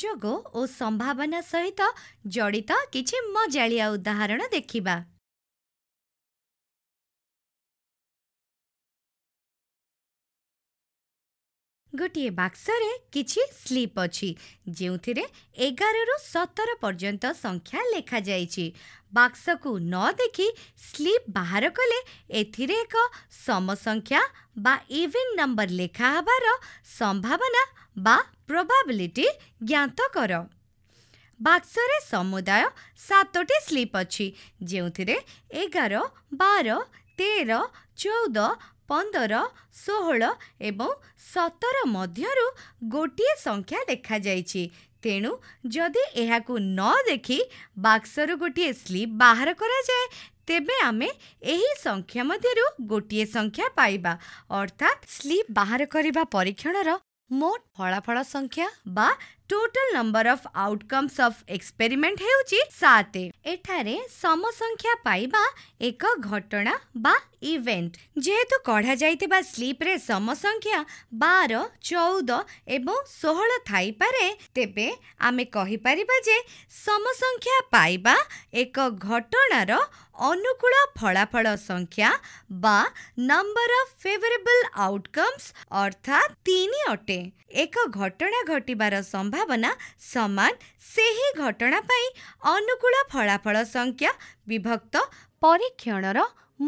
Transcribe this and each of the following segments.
ଦୁର୍ଯୋଗ ଓ ସମ୍ଭାବନା ସହିତ ଜଡ଼ିତ କିଛି ମଜାଳିଆ ଉଦାହରଣ ଦେଖିବା ଗୋଟିଏ ବାକ୍ସରେ କିଛି ସ୍ଲିପ୍ ଅଛି ଯେଉଁଥିରେ ଏଗାରରୁ ସତର ପର୍ଯ୍ୟନ୍ତ ସଂଖ୍ୟା ଲେଖାଯାଇଛି ବାକ୍ସକୁ ନ ଦେଖି ସ୍ଲିପ୍ ବାହାର କଲେ ଏଥିରେ ଏକ ସମସଂଖ୍ୟା ବା ଇଭିନ୍ ନମ୍ବର ଲେଖା ହେବାର ସମ୍ଭାବନା ବା ପ୍ରବାବିଲିଟି ଜ୍ଞାତ କର ବାକ୍ସରେ ସମୁଦାୟ ସାତଟି ସ୍ଲିପ୍ ଅଛି ଯେଉଁଥିରେ ଏଗାର ବାର ତେର ଚଉଦ ପନ୍ଦର ଷୋହଳ ଏବଂ ସତର ମଧ୍ୟରୁ ଗୋଟିଏ ସଂଖ୍ୟା ଦେଖାଯାଇଛି ତେଣୁ ଯଦି ଏହାକୁ ନ ଦେଖି ବାକ୍ସରୁ ଗୋଟିଏ ସ୍ଲିପ୍ ବାହାର କରାଯାଏ ତେବେ ଆମେ ଏହି ସଂଖ୍ୟା ମଧ୍ୟରୁ ଗୋଟିଏ ସଂଖ୍ୟା ପାଇବା ଅର୍ଥାତ୍ ସ୍ଲିପ୍ ବାହାର କରିବା ପରୀକ୍ଷଣର मोट फलाफल संख्या बा total number of outcomes of experiment ହେଉଛି ସାତ ଏଠାରେ ସମ ସଂଖ୍ୟା ପାଇବା ଏକ ଘଟଣା ବା ଇଭେଣ୍ଟ ଯେହେତୁ କଢ଼ାଯାଇଥିବା ସ୍ଲିପ୍ରେ ସମ ସଂଖ୍ୟା ବାର ଚଉଦ ଏବଂ ଷୋହଳ ଥାଇପାରେ ତେବେ ଆମେ କହିପାରିବା ଯେ ସମ ସଂଖ୍ୟା ପାଇବା ଏକ ଘଟଣାର ଅନୁକୂଳ ଫଳାଫଳ ସଂଖ୍ୟା ବା ନମ୍ବର ଅଫ୍ ଫେଭରେବଲ୍ ଆଉଟକମ୍ସ ଅର୍ଥାତ୍ ତିନି ଅଟେ ଏକ ଘଟଣା ଘଟିବାର ସମ୍ଭାବନା ସମ୍ଭାବନା ସମାନ ସେହି ଘଟଣା ପାଇଁ ଅନୁକୂଳ ଫଳାଫଳ ସଂଖ୍ୟା ବିଭକ୍ତ ପରୀକ୍ଷଣର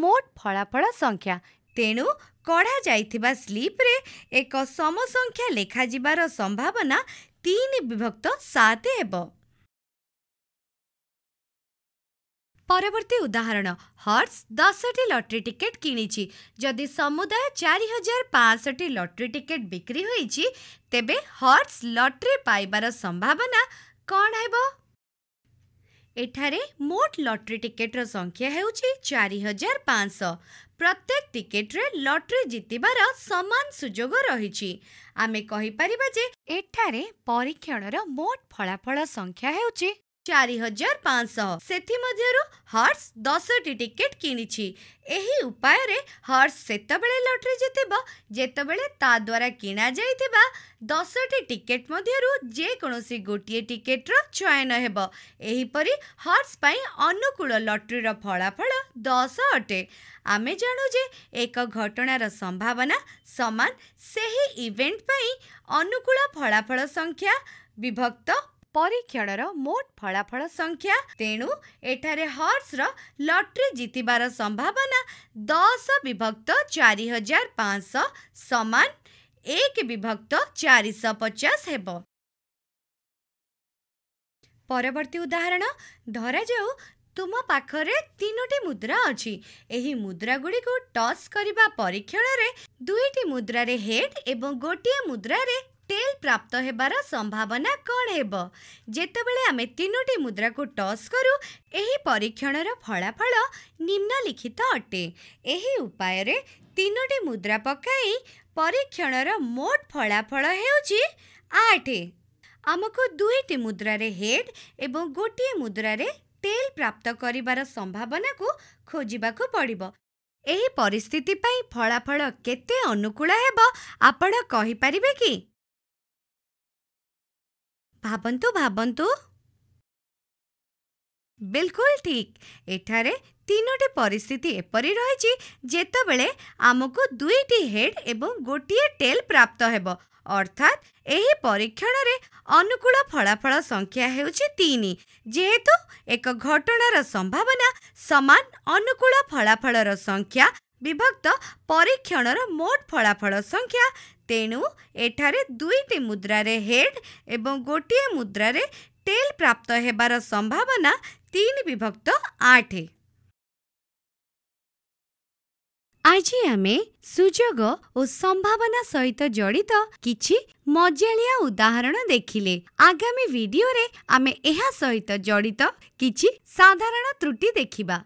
ମୋଟ ଫଳାଫଳ ସଂଖ୍ୟା ତେଣୁ କଢ଼ାଯାଇଥିବା ସ୍ଲିପ୍ରେ ଏକ ସମସଂଖ୍ୟା ଲେଖାଯିବାର ସମ୍ଭାବନା ତିନି ବିଭକ୍ତ ସାତ ହେବ ପରବର୍ତ୍ତୀ ଉଦାହରଣ ହର୍ସ ଦଶଟି ଲଟ୍ରି ଟିକେଟ୍ କିଣିଛି ଯଦି ସମୁଦାୟ ଚାରି ହଜାର ପାଞ୍ଚଶହଟି ଲଟ୍ରି ଟିକେଟ୍ ବିକ୍ରି ହୋଇଛି ତେବେ ହର୍ସ ଲଟ୍ରି ପାଇବାର ସମ୍ଭାବନା କ'ଣ ହେବ ଏଠାରେ ମୋଟ ଲଟ୍ରି ଟିକେଟ୍ର ସଂଖ୍ୟା ହେଉଛି ଚାରି ହଜାର ପାଞ୍ଚଶହ ପ୍ରତ୍ୟେକ ଟିକେଟ୍ରେ ଲଟ୍ରି ଜିତିବାର ସମାନ ସୁଯୋଗ ରହିଛି ଆମେ କହିପାରିବା ଯେ ଏଠାରେ ପରୀକ୍ଷଣର ମୋଟ ଫଳାଫଳ ସଂଖ୍ୟା ହେଉଛି ଚାରି ହଜାର ପାଞ୍ଚଶହ ସେଥିମଧ୍ୟରୁ ହର୍ସ ଦଶଟି ଟିକେଟ୍ କିଣିଛି ଏହି ଉପାୟରେ ହର୍ସ ସେତେବେଳେ ଲଟ୍ରି ଜିତିବ ଯେତେବେଳେ ତା ଦ୍ୱାରା କିଣାଯାଇଥିବା ଦଶଟି ଟିକେଟ୍ ମଧ୍ୟରୁ ଯେକୌଣସି ଗୋଟିଏ ଟିକେଟ୍ର ଚୟନ ହେବ ଏହିପରି ହର୍ସ ପାଇଁ ଅନୁକୂଳ ଲଟ୍ରିର ଫଳାଫଳ ଦଶ ଅଟେ ଆମେ ଜାଣୁ ଯେ ଏକ ଘଟଣାର ସମ୍ଭାବନା ସମାନ ସେହି ଇଭେଣ୍ଟ ପାଇଁ ଅନୁକୂଳ ଫଳାଫଳ ସଂଖ୍ୟା ବିଭକ୍ତ ପରୀକ୍ଷଣର ମୋଟ ଫଳାଫଳ ସଂଖ୍ୟା ତେଣୁ ଏଠାରେ ହର୍ସର ଲଟ୍ରି ଜିତିବାର ସମ୍ଭାବନା ଦଶ ବିଭକ୍ତ ଚାରି ହଜାର ପାଞ୍ଚଶହ ସମାନ ଏକ ବିଭକ୍ତ ଚାରିଶହ ପଚାଶ ହେବ ପରବର୍ତ୍ତୀ ଉଦାହରଣ ଧରାଯାଉ ତୁମ ପାଖରେ ତିନୋଟି ମୁଦ୍ରା ଅଛି ଏହି ମୁଦ୍ରାଗୁଡ଼ିକୁ ଟସ୍ କରିବା ପରୀକ୍ଷଣରେ ଦୁଇଟି ମୁଦ୍ରାରେ ହେଡ୍ ଏବଂ ଗୋଟିଏ ମୁଦ୍ରାରେ ଟେଲ୍ ପ୍ରାପ୍ତ ହେବାର ସମ୍ଭାବନା କ'ଣ ହେବ ଯେତେବେଳେ ଆମେ ତିନୋଟି ମୁଦ୍ରାକୁ ଟସ୍ କରୁ ଏହି ପରୀକ୍ଷଣର ଫଳାଫଳ ନିମ୍ନଲିଖିତ ଅଟେ ଏହି ଉପାୟରେ ତିନୋଟି ମୁଦ୍ରା ପକାଇ ପରୀକ୍ଷଣର ମୋଟ ଫଳାଫଳ ହେଉଛି ଆଠ ଆମକୁ ଦୁଇଟି ମୁଦ୍ରାରେ ହେଡ୍ ଏବଂ ଗୋଟିଏ ମୁଦ୍ରାରେ ଟେଲ୍ ପ୍ରାପ୍ତ କରିବାର ସମ୍ଭାବନାକୁ ଖୋଜିବାକୁ ପଡ଼ିବ ଏହି ପରିସ୍ଥିତି ପାଇଁ ଫଳାଫଳ କେତେ ଅନୁକୂଳ ହେବ ଆପଣ କହିପାରିବେ କି ଭାବନ୍ତୁ ଭାବନ୍ତୁ ବିଲକୁଲ ଠିକ ଏଠାରେ ତିନୋଟି ପରିସ୍ଥିତି ଏପରି ରହିଛି ଯେତେବେଳେ ଆମକୁ ଦୁଇଟି ହେଡ୍ ଏବଂ ଗୋଟିଏ ଟେଲ୍ ପ୍ରାପ୍ତ ହେବ ଅର୍ଥାତ୍ ଏହି ପରୀକ୍ଷଣରେ ଅନୁକୂଳ ଫଳାଫଳ ସଂଖ୍ୟା ହେଉଛି ତିନି ଯେହେତୁ ଏକ ଘଟଣାର ସମ୍ଭାବନା ସମାନ ଅନୁକୂଳ ଫଳାଫଳର ସଂଖ୍ୟା ବିଭକ୍ତ ପରୀକ୍ଷଣର ମୋଟ ଫଳାଫଳ ସଂଖ୍ୟା ତେଣୁ ଏଠାରେ ଦୁଇଟି ମୁଦ୍ରାରେ ହେଡ୍ ଏବଂ ଗୋଟିଏ ମୁଦ୍ରାରେ ଟେଲ୍ ପ୍ରାପ୍ତ ହେବାର ସମ୍ଭାବନା ତିନି ବିଭକ୍ତ ଆଠ ଆଜି ଆମେ ସୁଯୋଗ ଓ ସମ୍ଭାବନା ସହିତ ଜଡ଼ିତ କିଛି ମଜାଳିଆ ଉଦାହରଣ ଦେଖିଲେ ଆଗାମୀ ଭିଡିଓରେ ଆମେ ଏହା ସହିତ ଜଡ଼ିତ କିଛି ସାଧାରଣ ତ୍ରୁଟି ଦେଖିବା